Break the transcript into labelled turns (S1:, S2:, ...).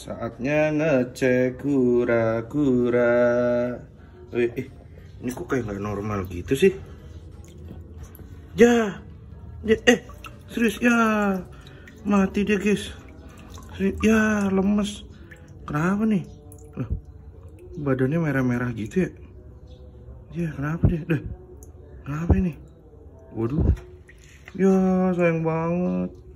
S1: Saatnya ngecek kura-kura. Eh, eh, ini kok kayak nggak normal gitu sih? Ya,
S2: ya, eh, serius ya, mati dia guys. Serius, ya, lemes. Kenapa nih?
S3: Loh, badannya merah-merah gitu ya? Ya,
S4: kenapa dia? Deh, kenapa ini? Waduh, ya sayang banget.